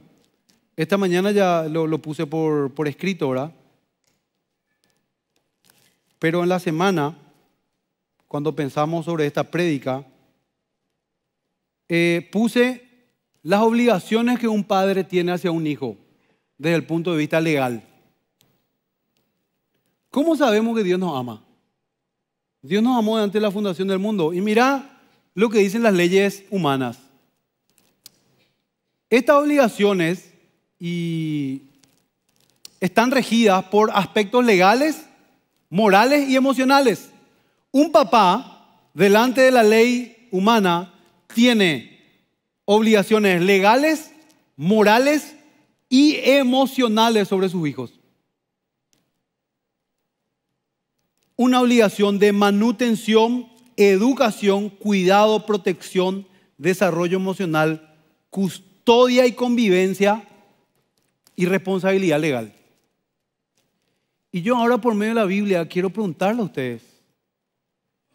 esta mañana ya lo, puse por, por escrito, ¿verdad? Pero en la semana cuando pensamos sobre esta prédica, eh, puse las obligaciones que un padre tiene hacia un hijo desde el punto de vista legal. ¿Cómo sabemos que Dios nos ama? Dios nos amó antes la fundación del mundo. Y mira lo que dicen las leyes humanas. Estas obligaciones están regidas por aspectos legales, morales y emocionales. Un papá, delante de la ley humana, tiene obligaciones legales, morales y emocionales sobre sus hijos. Una obligación de manutención, educación, cuidado, protección, desarrollo emocional, custodia y convivencia y responsabilidad legal. Y yo ahora por medio de la Biblia quiero preguntarle a ustedes,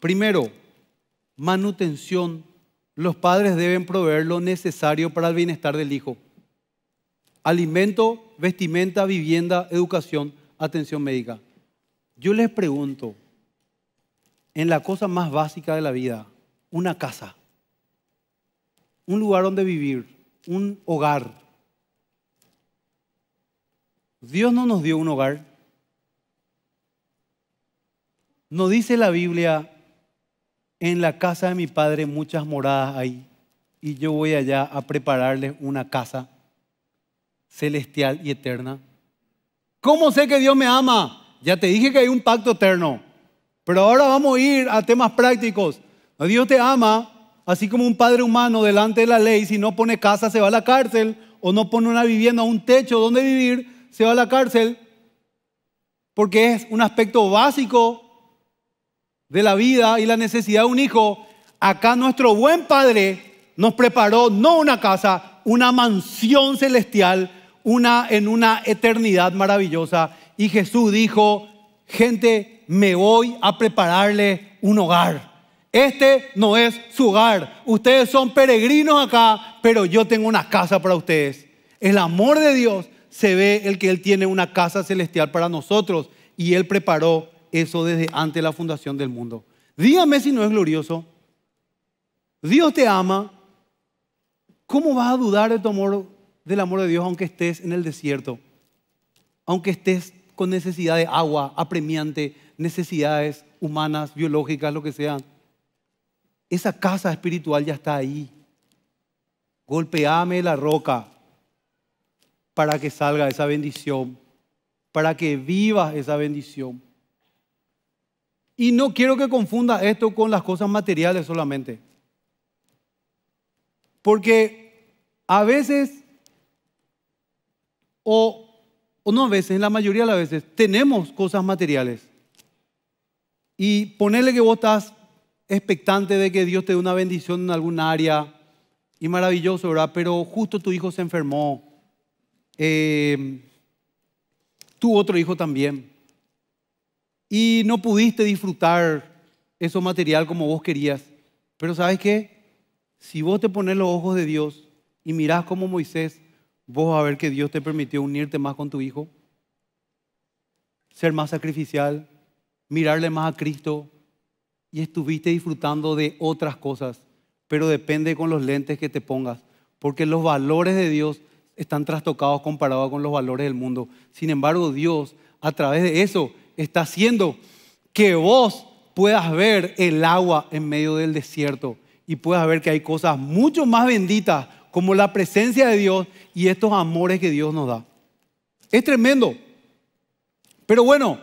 Primero, manutención. Los padres deben proveer lo necesario para el bienestar del hijo. Alimento, vestimenta, vivienda, educación, atención médica. Yo les pregunto, en la cosa más básica de la vida, una casa, un lugar donde vivir, un hogar. Dios no nos dio un hogar. No dice la Biblia, en la casa de mi padre muchas moradas hay, y yo voy allá a prepararles una casa celestial y eterna. ¿Cómo sé que Dios me ama? Ya te dije que hay un pacto eterno, pero ahora vamos a ir a temas prácticos. Dios te ama, así como un padre humano delante de la ley, si no pone casa se va a la cárcel, o no pone una vivienda, un techo donde vivir, se va a la cárcel, porque es un aspecto básico de la vida y la necesidad de un hijo, acá nuestro buen Padre nos preparó no una casa, una mansión celestial, una en una eternidad maravillosa. Y Jesús dijo, gente, me voy a prepararle un hogar. Este no es su hogar. Ustedes son peregrinos acá, pero yo tengo una casa para ustedes. El amor de Dios se ve el que Él tiene una casa celestial para nosotros y Él preparó eso desde antes de la fundación del mundo. Dígame si no es glorioso. Dios te ama. ¿Cómo vas a dudar amor, del amor de Dios aunque estés en el desierto? Aunque estés con necesidad de agua, apremiante, necesidades humanas, biológicas, lo que sea. Esa casa espiritual ya está ahí. Golpeame la roca para que salga esa bendición, para que vivas esa bendición. Y no quiero que confunda esto con las cosas materiales solamente. Porque a veces, o, no a veces, la mayoría de las veces, tenemos cosas materiales. Y ponerle que vos estás expectante de que Dios te dé una bendición en algún área, y maravilloso, ¿verdad? Pero justo tu hijo se enfermó, eh, tu otro hijo también y no pudiste disfrutar eso material como vos querías. Pero ¿sabes qué? Si vos te pones los ojos de Dios y mirás como Moisés, vos vas a ver que Dios te permitió unirte más con tu hijo, ser más sacrificial, mirarle más a Cristo y estuviste disfrutando de otras cosas, pero depende con los lentes que te pongas, porque los valores de Dios están trastocados comparados con los valores del mundo. Sin embargo, Dios, a través de eso, está haciendo que vos puedas ver el agua en medio del desierto y puedas ver que hay cosas mucho más benditas como la presencia de Dios y estos amores que Dios nos da. Es tremendo. Pero bueno,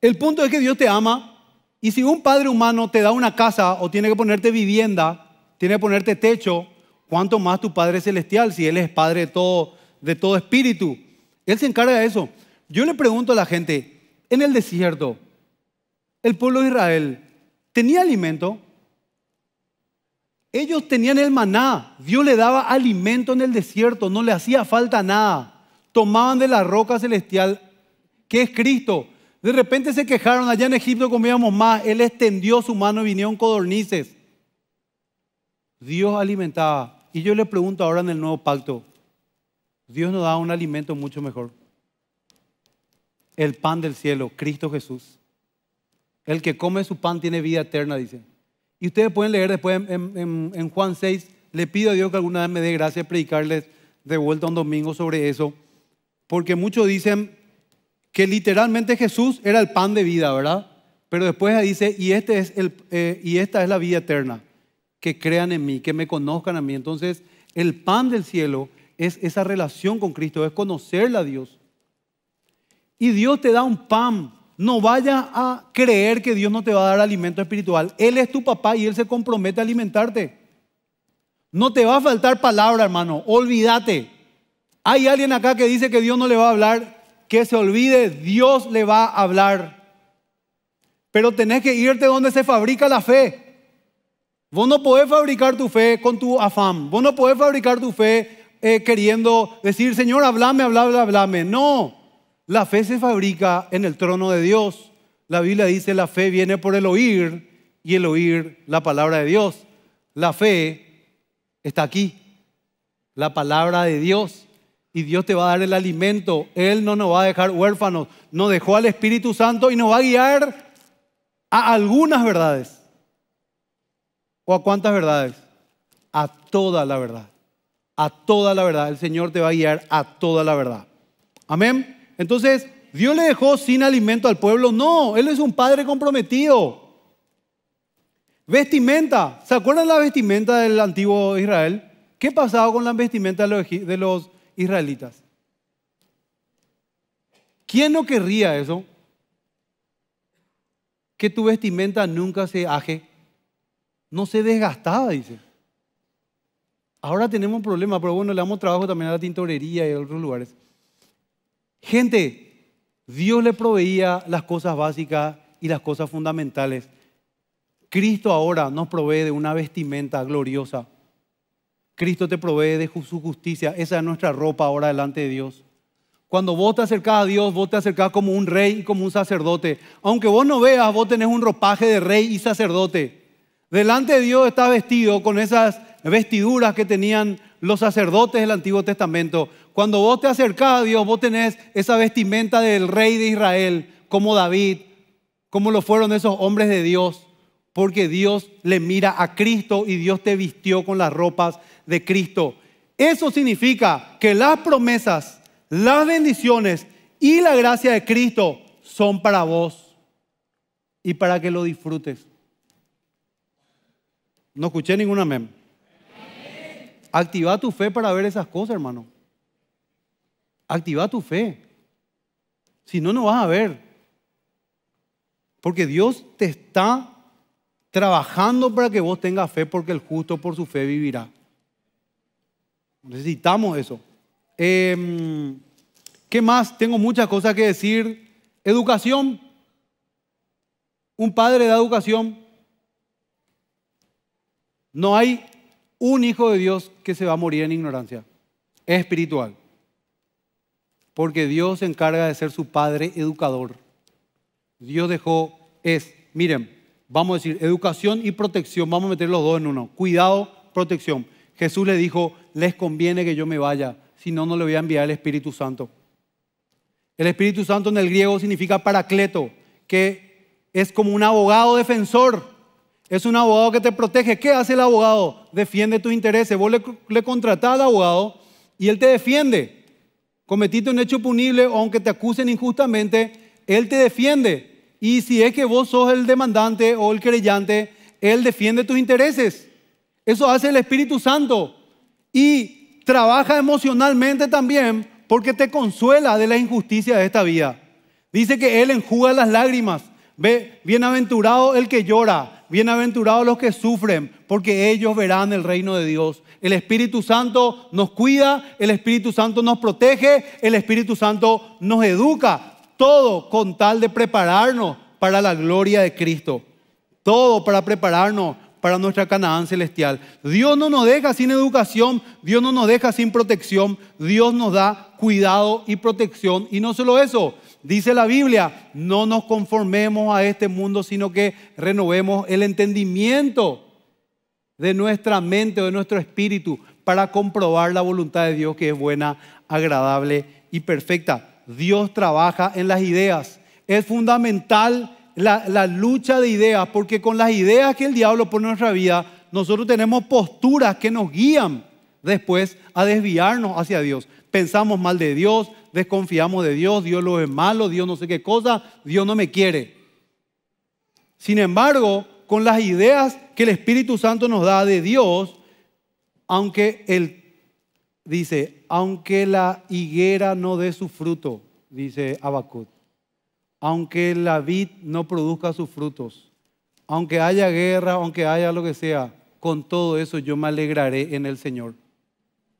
el punto es que Dios te ama y si un padre humano te da una casa o tiene que ponerte vivienda, tiene que ponerte techo, cuánto más tu Padre Celestial, si Él es Padre de todo, de todo espíritu. Él se encarga de eso. Yo le pregunto a la gente, en el desierto el pueblo de Israel tenía alimento. Ellos tenían el maná. Dios le daba alimento en el desierto. No le hacía falta nada. Tomaban de la roca celestial que es Cristo. De repente se quejaron, allá en Egipto comíamos más, Él extendió su mano y vinieron codornices. Dios alimentaba. Y yo le pregunto ahora en el nuevo pacto, Dios nos da un alimento mucho mejor el pan del cielo, Cristo Jesús. El que come su pan tiene vida eterna, dice. Y ustedes pueden leer después en, Juan 6, le pido a Dios que alguna vez me dé gracia predicarles de vuelta un domingo sobre eso, porque muchos dicen que literalmente Jesús era el pan de vida, ¿verdad? Pero después dice, y, este eh, y esta es la vida eterna, que crean en mí, que me conozcan a mí. Entonces, el pan del cielo es esa relación con Cristo, es conocerle a Dios, y Dios te da un pan. No vayas a creer que Dios no te va a dar alimento espiritual. Él es tu papá y Él se compromete a alimentarte. No te va a faltar palabra, hermano. Olvídate. Hay alguien acá que dice que Dios no le va a hablar. Que se olvide, Dios le va a hablar. Pero tenés que irte donde se fabrica la fe. Vos no podés fabricar tu fe con tu afán. Vos no podés fabricar tu fe eh, queriendo decir, Señor, hablame, hablame, hablame. No. La fe se fabrica en el trono de Dios. La Biblia dice, la fe viene por el oír y el oír la palabra de Dios. La fe está aquí, la palabra de Dios. Y Dios te va a dar el alimento. Él no nos va a dejar huérfanos. Nos dejó al Espíritu Santo y nos va a guiar a algunas verdades. ¿O a cuántas verdades? A toda la verdad. A toda la verdad. El Señor te va a guiar a toda la verdad. Amén. Entonces, ¿Dios le dejó sin alimento al pueblo? No, Él es un padre comprometido. Vestimenta. ¿Se acuerdan la vestimenta del antiguo Israel? ¿Qué pasaba con la vestimenta de los israelitas? ¿Quién no querría eso? Que tu vestimenta nunca se aje. No se desgastaba, dice. Ahora tenemos un problema, pero bueno, le damos trabajo también a la tintorería y a otros lugares. Gente, Dios le proveía las cosas básicas y las cosas fundamentales. Cristo ahora nos provee de una vestimenta gloriosa. Cristo te provee de su justicia. Esa es nuestra ropa ahora delante de Dios. Cuando vos te acercás a Dios, vos te acercás como un rey y como un sacerdote. Aunque vos no veas, vos tenés un ropaje de rey y sacerdote. Delante de Dios estás vestido con esas vestiduras que tenían los sacerdotes del Antiguo Testamento. Cuando vos te acercás a Dios, vos tenés esa vestimenta del rey de Israel, como David, como lo fueron esos hombres de Dios, porque Dios le mira a Cristo y Dios te vistió con las ropas de Cristo. Eso significa que las promesas, las bendiciones y la gracia de Cristo son para vos y para que lo disfrutes. No escuché ninguna amén. Activa tu fe para ver esas cosas, hermano. Activa tu fe. Si no, no vas a ver. Porque Dios te está trabajando para que vos tengas fe, porque el justo por su fe vivirá. Necesitamos eso. Em, ¿Qué más? Tengo muchas cosas que decir. Educación. Un padre da educación. No hay un hijo de Dios que se va a morir en ignorancia. Es espiritual. Porque Dios se encarga de ser su padre educador. Dios dejó, es, miren, vamos a decir, educación y protección, vamos a meter los dos en uno. Cuidado, protección. Jesús le dijo, les conviene que yo me vaya, si no, no le voy a enviar el Espíritu Santo. El Espíritu Santo en el griego significa paracleto, que es como un abogado defensor. Es un abogado que te protege. ¿Qué hace el abogado? Defiende tus intereses. Vos le, le contratás al abogado y él te defiende. Cometiste un hecho punible o aunque te acusen injustamente, él te defiende. Y si es que vos sos el demandante o el querellante, él defiende tus intereses. Eso hace el Espíritu Santo. Y trabaja emocionalmente también porque te consuela de la injusticia de esta vida. Dice que Él enjuga las lágrimas. Ve, bienaventurado el que llora bienaventurados los que sufren, porque ellos verán el reino de Dios. El Espíritu Santo nos cuida, el Espíritu Santo nos protege, el Espíritu Santo nos educa, todo con tal de prepararnos para la gloria de Cristo, todo para prepararnos para nuestra Canaán celestial. Dios no nos deja sin educación, Dios no nos deja sin protección, Dios nos da cuidado y protección. Y no solo eso, Dice la Biblia, no nos conformemos a este mundo, sino que renovemos el entendimiento de nuestra mente o de nuestro espíritu para comprobar la voluntad de Dios que es buena, agradable y perfecta. Dios trabaja en las ideas. Es fundamental la, lucha de ideas, porque con las ideas que el diablo pone en nuestra vida, nosotros tenemos posturas que nos guían después a desviarnos hacia Dios pensamos mal de Dios, desconfiamos de Dios, Dios lo es malo, Dios no sé qué cosa, Dios no me quiere. Sin embargo, con las ideas que el Espíritu Santo nos da de Dios, aunque él dice, aunque la higuera no dé su fruto, dice Abacut, aunque la vid no produzca sus frutos, aunque haya guerra, aunque haya lo que sea, con todo eso yo me alegraré en el Señor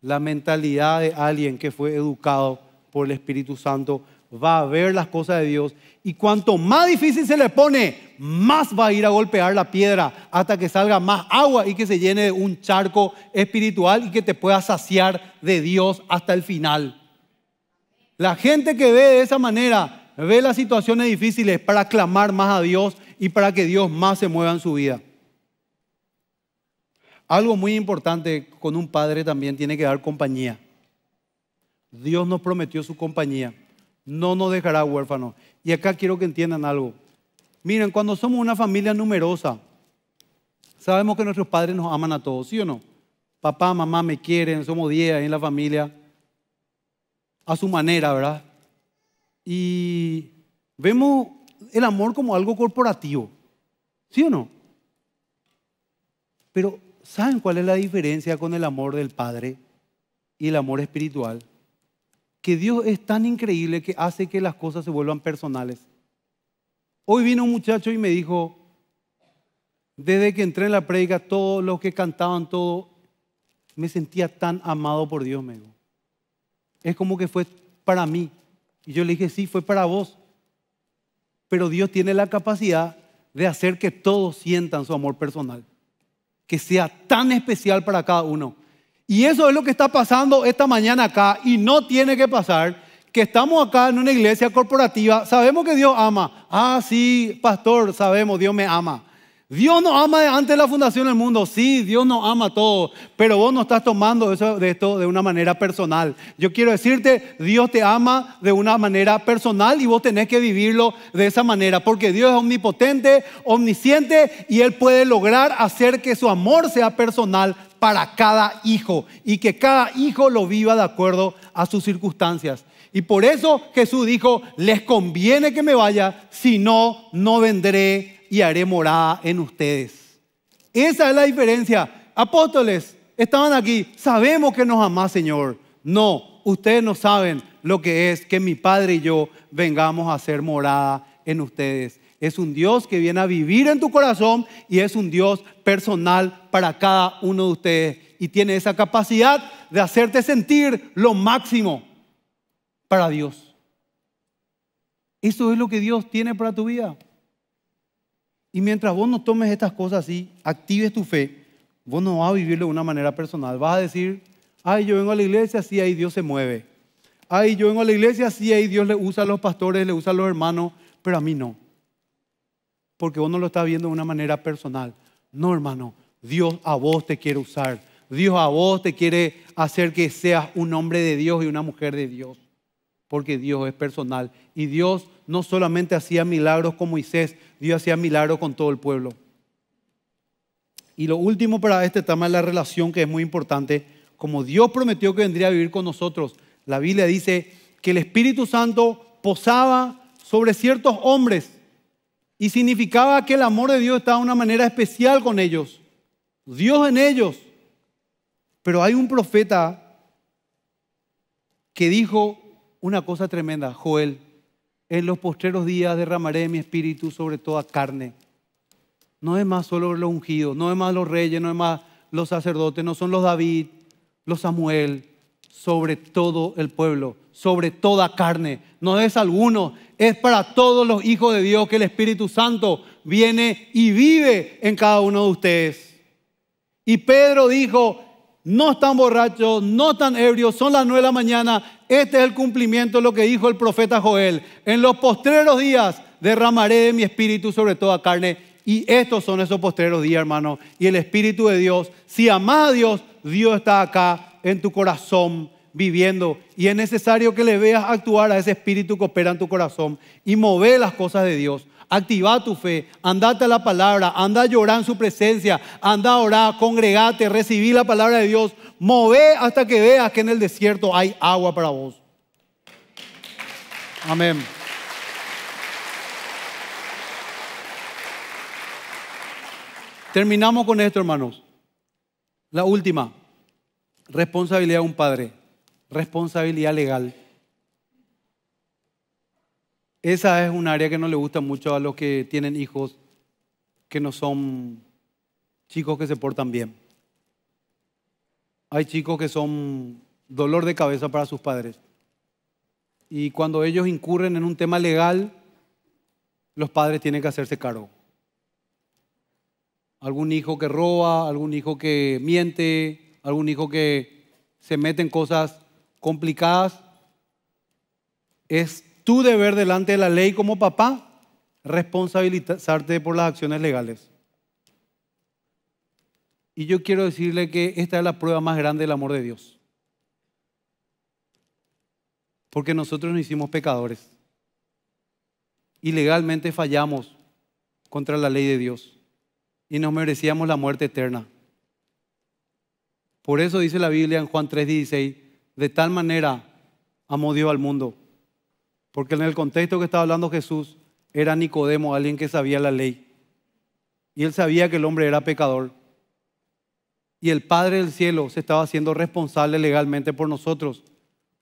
la mentalidad de alguien que fue educado por el Espíritu Santo, va a ver las cosas de Dios y cuanto más difícil se le pone, más va a ir a golpear la piedra hasta que salga más agua y que se llene un charco espiritual y que te pueda saciar de Dios hasta el final. La gente que ve de esa manera ve las situaciones difíciles para clamar más a Dios y para que Dios más se mueva en su vida. Algo muy importante con un padre también tiene que dar compañía. Dios nos prometió su compañía. No nos dejará huérfanos. Y acá quiero que entiendan algo. Miren, cuando somos una familia numerosa, sabemos que nuestros padres nos aman a todos, ¿sí o no? Papá, mamá me quieren, somos 10 en la familia. A su manera, ¿verdad? Y vemos el amor como algo corporativo, ¿sí o no? Pero ¿Saben cuál es la diferencia con el amor del Padre y el amor espiritual? Que Dios es tan increíble que hace que las cosas se vuelvan personales. Hoy vino un muchacho y me dijo, desde que entré en la predica, todos los que cantaban, todo, me sentía tan amado por Dios, me dijo. Es como que fue para mí. Y yo le dije, sí, fue para vos. Pero Dios tiene la capacidad de hacer que todos sientan su amor personal que sea tan especial para cada uno. Y eso es lo que está pasando esta mañana acá y no tiene que pasar que estamos acá en una iglesia corporativa, sabemos que Dios ama. Ah, sí, pastor, sabemos, Dios me ama. Dios nos ama antes de la fundación del mundo. Sí, Dios nos ama a todos. Pero vos no estás tomando eso, de esto de una manera personal. Yo quiero decirte, Dios te ama de una manera personal y vos tenés que vivirlo de esa manera. Porque Dios es omnipotente, omnisciente y Él puede lograr hacer que su amor sea personal para cada hijo y que cada hijo lo viva de acuerdo a sus circunstancias. Y por eso Jesús dijo, les conviene que me vaya, si no, no vendré y haré morada en ustedes. Esa es la diferencia. Apóstoles, estaban aquí, sabemos que nos ama Señor. No, ustedes no saben lo que es que mi Padre y yo vengamos a hacer morada en ustedes. Es un Dios que viene a vivir en tu corazón y es un Dios personal para cada uno de ustedes. Y tiene esa capacidad de hacerte sentir lo máximo para Dios. Eso es lo que Dios tiene para tu vida. Y mientras vos no tomes estas cosas así, actives tu fe, vos no vas a vivirlo de una manera personal. Vas a decir, ay, yo vengo a la iglesia, sí, ahí Dios se mueve. Ay, yo vengo a la iglesia, sí, ahí Dios le usa a los pastores, le usa a los hermanos, pero a mí no. Porque vos no lo estás viendo de una manera personal. No, hermano, Dios a vos te quiere usar. Dios a vos te quiere hacer que seas un hombre de Dios y una mujer de Dios. Porque Dios es personal. Y Dios no solamente hacía milagros como Moisés, Dios hacía milagro con todo el pueblo. Y lo último para este tema es la relación que es muy importante. Como Dios prometió que vendría a vivir con nosotros, la Biblia dice que el Espíritu Santo posaba sobre ciertos hombres y significaba que el amor de Dios estaba de una manera especial con ellos. Dios en ellos. Pero hay un profeta que dijo una cosa tremenda, Joel en los postreros días derramaré mi espíritu sobre toda carne. No es más solo los ungidos, no es más los reyes, no es más los sacerdotes, no son los David, los Samuel, sobre todo el pueblo, sobre toda carne. No es alguno, es para todos los hijos de Dios que el Espíritu Santo viene y vive en cada uno de ustedes. Y Pedro dijo, no están borrachos, no están ebrios, son las nueve de la mañana. Este es el cumplimiento de lo que dijo el profeta Joel. En los postreros días derramaré de mi espíritu sobre toda carne. Y estos son esos postreros días, hermano. Y el espíritu de Dios, si amas a Dios, Dios está acá en tu corazón viviendo. Y es necesario que le veas actuar a ese espíritu que opera en tu corazón y mover las cosas de Dios activa tu fe, andate a la palabra, anda a llorar en su presencia, anda a orar, congregate, recibí la palabra de Dios, move hasta que veas que en el desierto hay agua para vos. Amén. Terminamos con esto, hermanos. La última, responsabilidad de un padre, responsabilidad legal. Esa es un área que no le gusta mucho a los que tienen hijos que no son chicos que se portan bien. Hay chicos que son dolor de cabeza para sus padres. Y cuando ellos incurren en un tema legal, los padres tienen que hacerse cargo. Algún hijo que roba, algún hijo que miente, algún hijo que se mete en cosas complicadas, es tu deber delante de la ley como papá, responsabilizarte por las acciones legales. Y yo quiero decirle que esta es la prueba más grande del amor de Dios. Porque nosotros nos hicimos pecadores. Y legalmente fallamos contra la ley de Dios. Y nos merecíamos la muerte eterna. Por eso dice la Biblia en Juan 3:16, de tal manera amó Dios al mundo porque en el contexto que estaba hablando Jesús, era Nicodemo, alguien que sabía la ley. Y él sabía que el hombre era pecador. Y el Padre del Cielo se estaba haciendo responsable legalmente por nosotros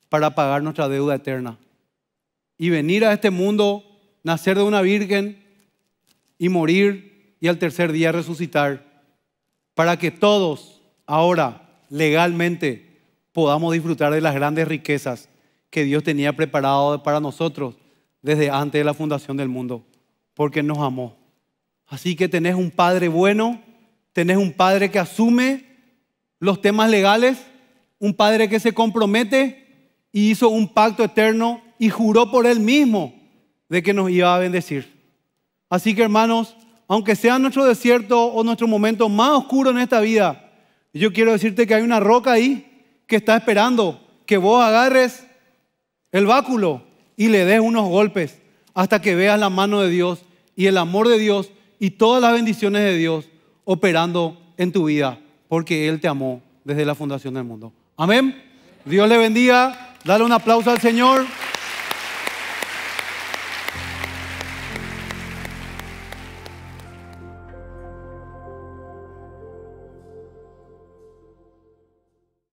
para pagar nuestra deuda eterna. Y venir a este mundo, nacer de una virgen y morir y al tercer día resucitar. Para que todos ahora legalmente podamos disfrutar de las grandes riquezas que Dios tenía preparado para nosotros desde antes de la fundación del mundo, porque nos amó. Así que tenés un padre bueno, tenés un padre que asume los temas legales, un padre que se compromete y hizo un pacto eterno y juró por él mismo de que nos iba a bendecir. Así que hermanos, aunque sea nuestro desierto o nuestro momento más oscuro en esta vida, yo quiero decirte que hay una roca ahí que está esperando que vos agarres el báculo y le des unos golpes hasta que veas la mano de Dios y el amor de Dios y todas las bendiciones de Dios operando en tu vida, porque Él te amó desde la fundación del mundo. Amén. Dios le bendiga. Dale un aplauso al Señor.